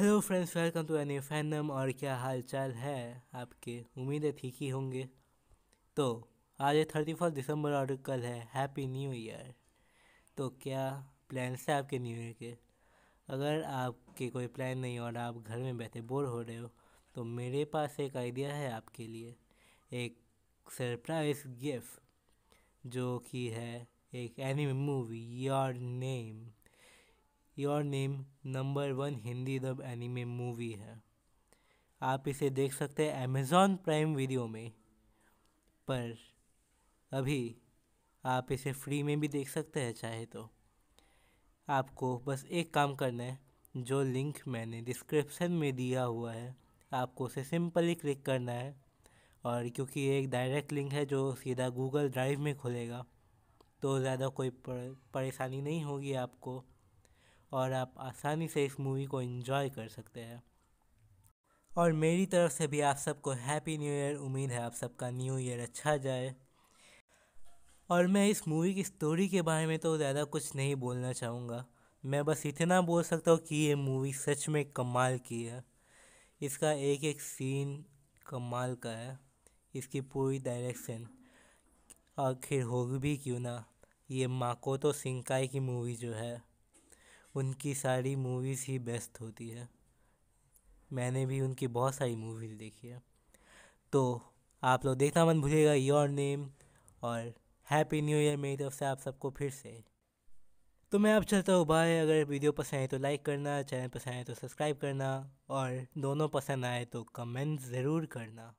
hello friends welcome to एनी फैनम और क्या हाल चाल है आपके उम्मीदें ठीक ही होंगे तो आज थर्टी फर्स्ट दिसंबर और कल है हैप्पी न्यू ईयर तो क्या प्लान्स है आपके न्यू ईयर के अगर आपके कोई प्लान नहीं और आप घर में बैठे बोर हो रहे हो तो मेरे पास एक आइडिया है आपके लिए एक सरप्राइज गिफ्ट जो कि है एक anime movie your name your name number one Hindi dub anime movie है आप इसे देख सकते हैं अमेज़ॉन प्राइम वीडियो में पर अभी आप इसे फ्री में भी देख सकते हैं चाहे तो आपको बस एक काम करना है जो लिंक मैंने डिस्क्रिप्शन में दिया हुआ है आपको उसे सिंपली क्लिक करना है और क्योंकि ये एक डायरेक्ट लिंक है जो सीधा गूगल ड्राइव में खुलेगा तो ज़्यादा कोई परेशानी नहीं होगी आपको और आप आसानी से इस मूवी को इन्जॉय कर सकते हैं और मेरी तरफ से भी आप सबको हैप्पी न्यू ईयर उम्मीद है आप सबका न्यू ईयर अच्छा जाए और मैं इस मूवी की स्टोरी के बारे में तो ज़्यादा कुछ नहीं बोलना चाहूँगा मैं बस इतना बोल सकता हूँ कि ये मूवी सच में कमाल की है इसका एक एक सीन कमाल का है इसकी पूरी डायरेक्शन आखिर होगी भी क्यों ना ये माकोतो सिंकाई की मूवी जो है उनकी सारी मूवीज़ ही बेस्ट होती है मैंने भी उनकी बहुत सारी मूवीज़ देखी है तो आप लोग देखना मन भूलिएगा योर नेम और हैप्पी न्यू ईयर मेरी तरफ से आप सबको फिर से तो मैं अब चलता हूँ बाय अगर वीडियो पसंद आए तो लाइक करना चैनल पसंद आए तो सब्सक्राइब करना और दोनों पसंद आए तो कमेंट ज़रूर करना